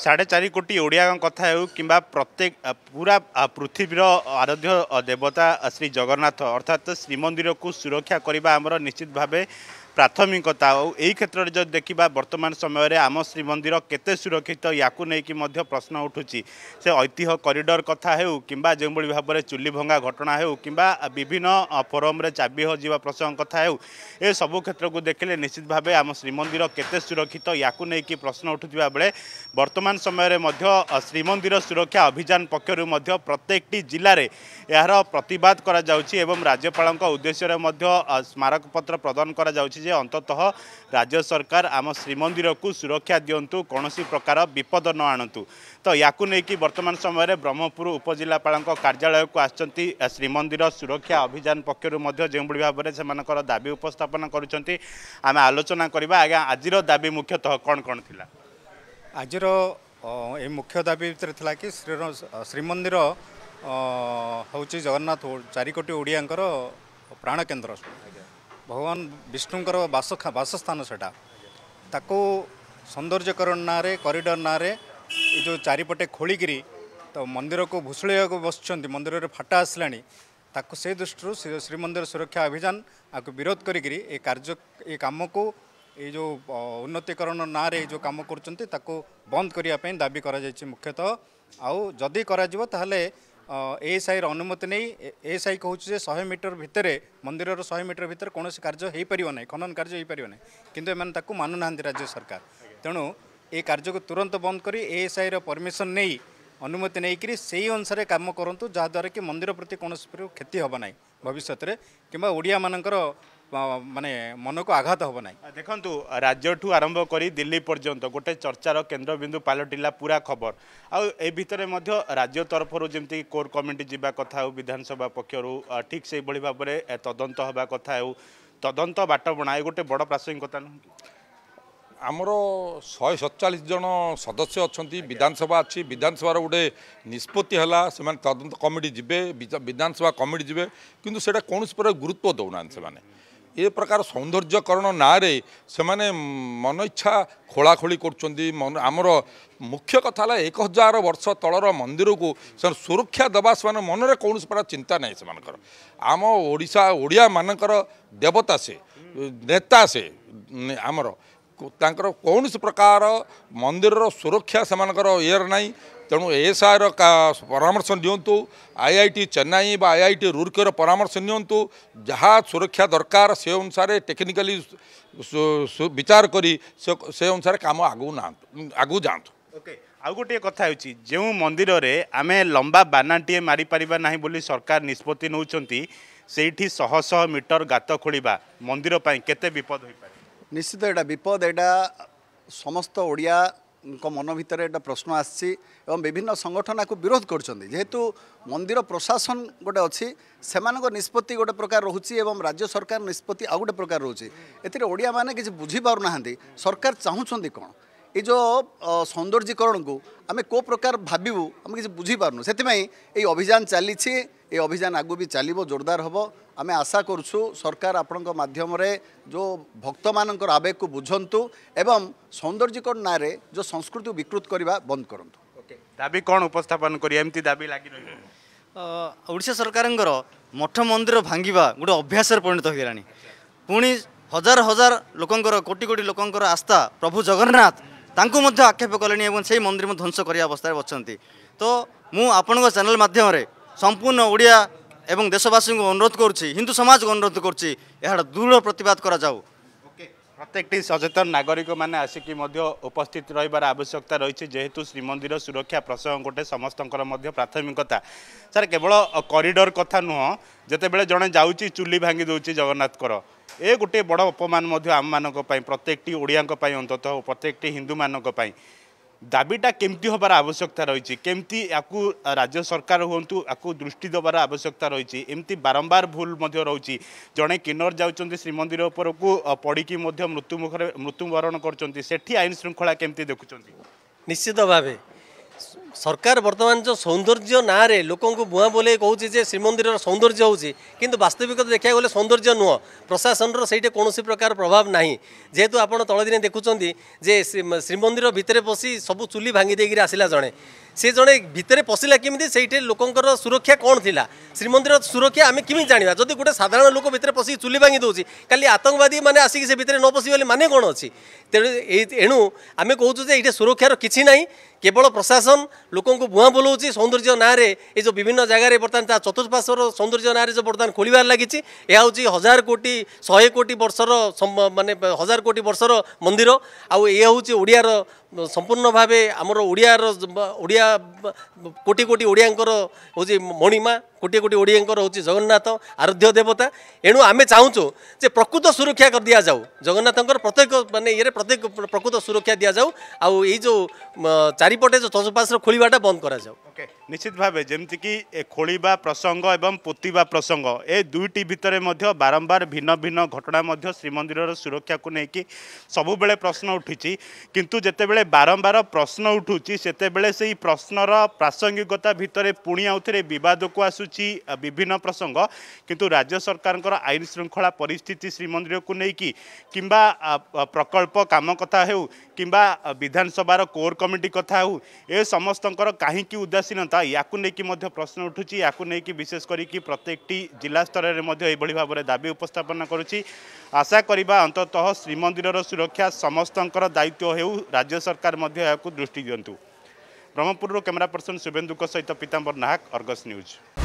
ସାଢ଼େ ଚାରି କୋଟି ଓଡ଼ିଆ କଥା ହେଉ କିମ୍ବା ପ୍ରତ୍ୟେକ ପୁରା ପୃଥିବୀର ଆରାଧ୍ୟ ଦେବତା ଶ୍ରୀ ଜଗନ୍ନାଥ ଅର୍ଥାତ୍ ଶ୍ରୀମନ୍ଦିରକୁ ସୁରକ୍ଷା କରିବା ଆମର ନିଶ୍ଚିତ ଭାବେ ପ୍ରାଥମିକତା ଆଉ ଏହି କ୍ଷେତ୍ରରେ ଯଦି ଦେଖିବା ବର୍ତ୍ତମାନ ସମୟରେ ଆମ ଶ୍ରୀମନ୍ଦିର କେତେ ସୁରକ୍ଷିତ ୟାକୁ ନେଇକି ମଧ୍ୟ ପ୍ରଶ୍ନ ଉଠୁଛି ସେ ଐତିହ୍ୟ କରିଡ଼ର କଥା ହେଉ କିମ୍ବା ଯେଉଁଭଳି ଭାବରେ ଚୁଲି ଭଙ୍ଗା ଘଟଣା ହେଉ କିମ୍ବା ବିଭିନ୍ନ ଫୋରମ୍ରେ ଚାବି ହଜିବା ପ୍ରସଙ୍ଗ କଥା ହେଉ ଏସବୁ କ୍ଷେତ୍ରକୁ ଦେଖିଲେ ନିଶ୍ଚିତ ଭାବେ ଆମ ଶ୍ରୀମନ୍ଦିର କେତେ ସୁରକ୍ଷିତ ୟାକୁ ନେଇକି ପ୍ରଶ୍ନ ଉଠୁଥିବା ବେଳେ ବର୍ତ୍ତମାନ ସମୟରେ ମଧ୍ୟ ଶ୍ରୀମନ୍ଦିର ସୁରକ୍ଷା ଅଭିଯାନ ପକ୍ଷରୁ ମଧ୍ୟ ପ୍ରତ୍ୟେକଟି ଜିଲ୍ଲାରେ ଏହାର ପ୍ରତିବାଦ କରାଯାଉଛି ଏବଂ ରାଜ୍ୟପାଳଙ୍କ ଉଦ୍ଦେଶ୍ୟରେ ମଧ୍ୟ ସ୍ମାରକପତ୍ର ପ୍ରଦାନ କରାଯାଉଛି ଯେ ଅନ୍ତତଃ ରାଜ୍ୟ ସରକାର ଆମ ଶ୍ରୀମନ୍ଦିରକୁ ସୁରକ୍ଷା ଦିଅନ୍ତୁ କୌଣସି ପ୍ରକାର ବିପଦ ନ ଆଣନ୍ତୁ ତ ୟାକୁ ନେଇକି ବର୍ତ୍ତମାନ ସମୟରେ ବ୍ରହ୍ମପୁର ଉପଜିଲ୍ଲାପାଳଙ୍କ କାର୍ଯ୍ୟାଳୟକୁ ଆସିଛନ୍ତି ଶ୍ରୀମନ୍ଦିର ସୁରକ୍ଷା ଅଭିଯାନ ପକ୍ଷରୁ ମଧ୍ୟ ଯେଉଁଭଳି ଭାବରେ ସେମାନଙ୍କର ଦାବି ଉପସ୍ଥାପନ କରୁଛନ୍ତି ଆମେ ଆଲୋଚନା କରିବା ଆଜ୍ଞା ଆଜିର ଦାବି ମୁଖ୍ୟତଃ କ'ଣ କ'ଣ ଥିଲା ଆଜିର ଏଇ ମୁଖ୍ୟ ଦାବି ଭିତରେ ଥିଲା କି ଶ୍ରୀ ଶ୍ରୀମନ୍ଦିର ହେଉଛି ଜଗନ୍ନାଥ ଚାରି କୋଟି ଓଡ଼ିଆଙ୍କର ପ୍ରାଣକେନ୍ଦ୍ର ଆଜ୍ଞା ଭଗବାନ ବିଷ୍ଣୁଙ୍କର ବାସ ବାସସ୍ଥାନ ସେଇଟା ତାକୁ ସୌନ୍ଦର୍ଯ୍ୟକରଣ ନାଁରେ କରିଡ଼ର ନାଁରେ ଏ ଯେଉଁ ଚାରିପଟେ ଖୋଳିକିରି ତ ମନ୍ଦିରକୁ ଭୁଷୁଳେଇବାକୁ ବସିଛନ୍ତି ମନ୍ଦିରରେ ଫାଟ ଆସିଲାଣି ତାକୁ ସେ ଦୃଷ୍ଟିରୁ ଶ୍ରୀମନ୍ଦିର ସୁରକ୍ଷା ଅଭିଯାନ ଆକୁ ବିରୋଧ କରିକିରି ଏ କାର୍ଯ୍ୟ ଏ କାମକୁ ଏଇ ଯେଉଁ ଉନ୍ନତିକରଣ ନାଁରେ ଏଇ ଯେଉଁ କାମ କରୁଛନ୍ତି ତାକୁ ବନ୍ଦ କରିବା ପାଇଁ ଦାବି କରାଯାଇଛି ମୁଖ୍ୟତଃ ଆଉ ଯଦି କରାଯିବ ତାହେଲେ ଏଏସ୍ଆଇର ଅନୁମତି ନେଇ ଏଏସ୍ଆଇ କହୁଛି ଯେ ଶହେ ମିଟର ଭିତରେ ମନ୍ଦିରର ଶହେ ମିଟର ଭିତରେ କୌଣସି କାର୍ଯ୍ୟ ହୋଇପାରିବ ନାହିଁ ଖନନ କାର୍ଯ୍ୟ ହୋଇପାରିବ ନାହିଁ କିନ୍ତୁ ଏମାନେ ତାକୁ ମାନୁନାହାନ୍ତି ରାଜ୍ୟ ସରକାର ତେଣୁ ଏ କାର୍ଯ୍ୟକୁ ତୁରନ୍ତ ବନ୍ଦ କରି ଏଏସ୍ଆଇର ପରମିଶନ ନେଇ ଅନୁମତି ନେଇକରି ସେହି ଅନୁସାରେ କାମ କରନ୍ତୁ ଯାହାଦ୍ୱାରା କି ମନ୍ଦିର ପ୍ରତି କୌଣସି କ୍ଷତି ହେବ ନାହିଁ ଭବିଷ୍ୟତରେ କିମ୍ବା ଓଡ଼ିଆମାନଙ୍କର ମାନେ ମନକୁ ଆଘାତ ହେବ ନାହିଁ ଦେଖନ୍ତୁ ରାଜ୍ୟଠୁ ଆରମ୍ଭ କରି ଦିଲ୍ଲୀ ପର୍ଯ୍ୟନ୍ତ ଗୋଟେ ଚର୍ଚ୍ଚାର କେନ୍ଦ୍ରବିନ୍ଦୁ ପାଲଟିଲା ପୁରା ଖବର ଆଉ ଏ ଭିତରେ ମଧ୍ୟ ରାଜ୍ୟ ତରଫରୁ ଯେମିତିକି କୋର୍ କମିଟି ଯିବା କଥା ହେଉ ବିଧାନସଭା ପକ୍ଷରୁ ଠିକ୍ ସେଇଭଳି ଭାବରେ ତଦନ୍ତ ହେବା କଥା ହେଉ ତଦନ୍ତ ବାଟ ବଣା ଏ ଗୋଟେ ବଡ଼ ପ୍ରାସଙ୍ଗିକତା ନୁହଁ ଆମର ଶହେ ସତଚାଳିଶ ଜଣ ସଦସ୍ୟ ଅଛନ୍ତି ବିଧାନସଭା ଅଛି ବିଧାନସଭାର ଗୋଟେ ନିଷ୍ପତ୍ତି ହେଲା ସେମାନେ ତଦନ୍ତ କମିଟି ଯିବେ ବିଧାନସଭା କମିଟି ଯିବେ କିନ୍ତୁ ସେଇଟା କୌଣସି ପ୍ରକାର ଗୁରୁତ୍ୱ ଦେଉନାହାନ୍ତି ସେମାନେ ए प्रकार सौंदर्यकरण नारे, से मन इच्छा खोला खोली कर आमर मुख्य कथा है एक हजार वर्ष तलर मंदिर को सुरक्षा देवा से मनरे कौन प्रकार चिंता ना से आम ओडा ओडिया मानकर देवता से नेता से आमर ତାଙ୍କର କୌଣସି ପ୍ରକାର ମନ୍ଦିରର ସୁରକ୍ଷା ସେମାନଙ୍କର ଇଏର ନାହିଁ ତେଣୁ ଏଏସ୍ଆଇର ପରାମର୍ଶ ନିଅନ୍ତୁ ଆଇ ଆଇ ଟି ଚେନ୍ନାଇ ବା ଆଇ ଆଇ ଟି ରୁର୍କିର ପରାମର୍ଶ ନିଅନ୍ତୁ ଯାହା ସୁରକ୍ଷା ଦରକାର ସେ ଅନୁସାରେ ଟେକ୍ନିକାଲି ବିଚାର କରି ସେ ଅନୁସାରେ କାମ ଆଗକୁ ନାହାନ୍ତୁ ଆଗକୁ ଯାଆନ୍ତୁ ଓକେ ଆଉ ଗୋଟିଏ କଥା ହେଉଛି ଯେଉଁ ମନ୍ଦିରରେ ଆମେ ଲମ୍ବା ବାନାଟିଏ ମାରିପାରିବା ନାହିଁ ବୋଲି ସରକାର ନିଷ୍ପତ୍ତି ନେଉଛନ୍ତି ସେଇଠି ଶହ ଶହ ମିଟର ଗାତ ଖୋଳିବା ମନ୍ଦିର ପାଇଁ କେତେ ବିପଦ ହୋଇପାରେ ନିଶ୍ଚିତ ଏଇଟା ବିପଦ ଏଇଟା ସମସ୍ତ ଓଡ଼ିଆଙ୍କ ମନ ଭିତରେ ଏଇଟା ପ୍ରଶ୍ନ ଆସିଛି ଏବଂ ବିଭିନ୍ନ ସଂଗଠନ ଏହାକୁ ବିରୋଧ କରୁଛନ୍ତି ଯେହେତୁ ମନ୍ଦିର ପ୍ରଶାସନ ଗୋଟେ ଅଛି ସେମାନଙ୍କ ନିଷ୍ପତ୍ତି ଗୋଟେ ପ୍ରକାର ରହୁଛି ଏବଂ ରାଜ୍ୟ ସରକାର ନିଷ୍ପତ୍ତି ଆଉ ଗୋଟେ ପ୍ରକାର ରହୁଛି ଏଥିରେ ଓଡ଼ିଆମାନେ କିଛି ବୁଝିପାରୁନାହାନ୍ତି ସରକାର ଚାହୁଁଛନ୍ତି କ'ଣ ଏ ଯେଉଁ ସୌନ୍ଦର୍ଯ୍ୟକରଣକୁ ଆମେ କେଉଁ ପ୍ରକାର ଭାବିବୁ ଆମେ କିଛି ବୁଝିପାରୁନୁ ସେଥିପାଇଁ ଏଇ ଅଭିଯାନ ଚାଲିଛି ଏ ଅଭିଯାନ ଆଗକୁ ବି ଚାଲିବ ଜୋରଦାର ହେବ ଆମେ ଆଶା କରୁଛୁ ସରକାର ଆପଣଙ୍କ ମାଧ୍ୟମରେ ଯେଉଁ ଭକ୍ତମାନଙ୍କର ଆବେଗକୁ ବୁଝନ୍ତୁ ଏବଂ ସୌନ୍ଦର୍ଯ୍ୟକରଣ ନାଁରେ ଯେଉଁ ସଂସ୍କୃତିକୁ ବିକୃତ କରିବା ବନ୍ଦ କରନ୍ତୁ ଦାବି କ'ଣ ଉପସ୍ଥାପନ କରିବା ଏମିତି ଦାବି ଲାଗି ରହିବ ଓଡ଼ିଶା ସରକାରଙ୍କର ମଠ ମନ୍ଦିର ଭାଙ୍ଗିବା ଗୋଟେ ଅଭ୍ୟାସରେ ପରିଣତ ହୋଇଗଲାଣି ପୁଣି ହଜାର ହଜାର ଲୋକଙ୍କର କୋଟି କୋଟି ଲୋକଙ୍କର ଆସ୍ଥା ପ୍ରଭୁ ଜଗନ୍ନାଥ ତାଙ୍କୁ ମଧ୍ୟ ଆକ୍ଷେପ କଲେଣି ଏବଂ ସେହି ମନ୍ଦିର ମଧ୍ୟ ଧ୍ୱଂସ କରିବା ଅବସ୍ଥାରେ ଅଛନ୍ତି ତ ମୁଁ ଆପଣଙ୍କ ଚ୍ୟାନେଲ୍ ମାଧ୍ୟମରେ ସମ୍ପୂର୍ଣ୍ଣ এবং দেশবাসী অনুরোধ করছি হিন্দু সমাজ অনুরোধ করছি এর দৃঢ় প্রতিবাদ করা যাও প্রত্যেকটি সচেতন নাগরিক মানে আসিকি মধ্য উপস্থিত রহবার আবশ্যকতা রয়েছে যেহেতু শ্রীমন্দির সুরক্ষা প্রসঙ্গ গোটে সমস্ত প্রাথমিকতা স্যার কেবল করিডর কথা নুহ যেতবে জন যাচ্ছি চুলি ভাঙ্গি দেଉଛି জগন্নাথকর ଏ ଗୋଟିଏ ବଡ଼ ଅପମାନ ମଧ୍ୟ ଆମମାନଙ୍କ ପାଇଁ ପ୍ରତ୍ୟେକଟି ଓଡ଼ିଆଙ୍କ ପାଇଁ ଅନ୍ତତଃ ପ୍ରତ୍ୟେକଟି ହିନ୍ଦୁମାନଙ୍କ ପାଇଁ ଦାବିଟା କେମିତି ହେବାର ଆବଶ୍ୟକତା ରହିଛି କେମିତି ୟାକୁ ରାଜ୍ୟ ସରକାର ହୁଅନ୍ତୁ ୟାକୁ ଦୃଷ୍ଟି ଦେବାର ଆବଶ୍ୟକତା ରହିଛି ଏମିତି ବାରମ୍ବାର ଭୁଲ ମଧ୍ୟ ରହୁଛି ଜଣେ କିନ୍ନର ଯାଉଛନ୍ତି ଶ୍ରୀମନ୍ଦିର ଉପରକୁ ପଡ଼ିକି ମଧ୍ୟ ମୃତ୍ୟୁମୁଖରେ ମୃତ୍ୟୁବରଣ କରୁଛନ୍ତି ସେଠି ଆଇନ ଶୃଙ୍ଖଳା କେମିତି ଦେଖୁଛନ୍ତି ନିଶ୍ଚିତ ଭାବେ ସରକାର ବର୍ତ୍ତମାନ ଯେଉଁ ସୌନ୍ଦର୍ଯ୍ୟ ନାଁରେ ଲୋକଙ୍କୁ ବୁଆଁ ବୋଲେଇ କହୁଛି ଯେ ଶ୍ରୀମନ୍ଦିରର ସୌନ୍ଦର୍ଯ୍ୟ ହେଉଛି କିନ୍ତୁ ବାସ୍ତବିକତା ଦେଖିବାକୁ ଗଲେ ସୌନ୍ଦର୍ଯ୍ୟ ନୁହଁ ପ୍ରଶାସନର ସେଇଠି କୌଣସି ପ୍ରକାର ପ୍ରଭାବ ନାହିଁ ଯେହେତୁ ଆପଣ ତଳଦିନେ ଦେଖୁଛନ୍ତି ଯେ ଶ୍ରୀମନ୍ଦିର ଭିତରେ ବସି ସବୁ ଚୁଲି ଭାଙ୍ଗି ଦେଇକରି ଆସିଲା ଜଣେ সে জনে ভিতরে পশিলা কেমি সেইটি লোকর সুরক্ষা কম লা শ্রীমন্দির সুরক্ষা আমি কেমি জাঁয়া যদি গোটে সাধারণ লোক ভিতরে পশি চুলি ভাঙি দেছি কালি আতঙ্কবাদী মানে আসি সে ভিতরে ন পশি বলে মানে কোণ অছি আমি কৌছু যে এইটা সুরক্ষার কিছু নাই কেবল প্রশাসন লোক ভুয়া বোলাউছি সৌন্দর্য না এই যে বিভিন্ন জায়গায় বর্তমানে তা চতুর্পাশ্বর সৌন্দর্য না যে বর্তমানে খোলার লাগিছে এ হচ্ছে হাজার কোটি শহে কোটি বর্ষর মানে হাজার কোটি বর্ষর মন্দির আউ এ হচ্ছে ওড়িয়ার সম্পূর্ণ ভাবে আমরো ওড়িয়াৰ ওড়িয়া কোটি কোটি ওড়িয়াଙ୍କৰ ওজি মনিমা କୋଟିଏ କୋଟି ଓଡ଼ିଆଙ୍କର ହେଉଛି ଜଗନ୍ନାଥ ଆରାଧ୍ୟ ଦେବତା ଏଣୁ ଆମେ ଚାହୁଁଛୁ ଯେ ପ୍ରକୃତ ସୁରକ୍ଷା କରି ଦିଆଯାଉ ଜଗନ୍ନାଥଙ୍କର ପ୍ରତ୍ୟେକ ମାନେ ଇଏରେ ପ୍ରତ୍ୟେକ ପ୍ରକୃତ ସୁରକ୍ଷା ଦିଆଯାଉ ଆଉ ଏଇ ଯେଉଁ ଚାରିପଟେ ଯେଉଁ ଚଷପାଶର ଖୋଳିବାଟା ବନ୍ଦ କରାଯାଉ ଓକେ ନିଶ୍ଚିତ ଭାବେ ଯେମିତିକି ଖୋଳିବା ପ୍ରସଙ୍ଗ ଏବଂ ପୋତିବା ପ୍ରସଙ୍ଗ ଏ ଦୁଇଟି ଭିତରେ ମଧ୍ୟ ବାରମ୍ବାର ଭିନ୍ନ ଭିନ୍ନ ଘଟଣା ମଧ୍ୟ ଶ୍ରୀମନ୍ଦିରର ସୁରକ୍ଷାକୁ ନେଇକି ସବୁବେଳେ ପ୍ରଶ୍ନ ଉଠିଛି କିନ୍ତୁ ଯେତେବେଳେ ବାରମ୍ବାର ପ୍ରଶ୍ନ ଉଠୁଛି ସେତେବେଳେ ସେହି ପ୍ରଶ୍ନର ପ୍ରାସଙ୍ଗିକତା ଭିତରେ ପୁଣି ଆଉଥରେ ବିବାଦକୁ ଆସୁଛି ଆସୁଛି ବିଭିନ୍ନ ପ୍ରସଙ୍ଗ କିନ୍ତୁ ରାଜ୍ୟ ସରକାରଙ୍କର ଆଇନ ଶୃଙ୍ଖଳା ପରିସ୍ଥିତି ଶ୍ରୀମନ୍ଦିରକୁ ନେଇକି କିମ୍ବା ପ୍ରକଳ୍ପ କାମ କଥା ହେଉ କିମ୍ବା ବିଧାନସଭାର କୋର୍ କମିଟି କଥା ହେଉ ଏ ସମସ୍ତଙ୍କର କାହିଁକି ଉଦାସୀନତା ୟାକୁ ନେଇକି ମଧ୍ୟ ପ୍ରଶ୍ନ ଉଠୁଛି ୟାକୁ ନେଇକି ବିଶେଷ କରିକି ପ୍ରତ୍ୟେକଟି ଜିଲ୍ଲା ସ୍ତରରେ ମଧ୍ୟ ଏଭଳି ଭାବରେ ଦାବି ଉପସ୍ଥାପନ କରୁଛି ଆଶା କରିବା ଅନ୍ତତଃ ଶ୍ରୀମନ୍ଦିରର ସୁରକ୍ଷା ସମସ୍ତଙ୍କର ଦାୟିତ୍ୱ ହେଉ ରାଜ୍ୟ ସରକାର ମଧ୍ୟ ଏହାକୁ ଦୃଷ୍ଟି ଦିଅନ୍ତୁ ବ୍ରହ୍ମପୁରରୁ କ୍ୟାମେରା ପର୍ସନ୍ ଶୁଭେନ୍ଦୁଙ୍କ ସହିତ ପୀତାମ୍ବର ନାହାକ ଅର୍ଗସ୍ ନ୍ୟୁଜ୍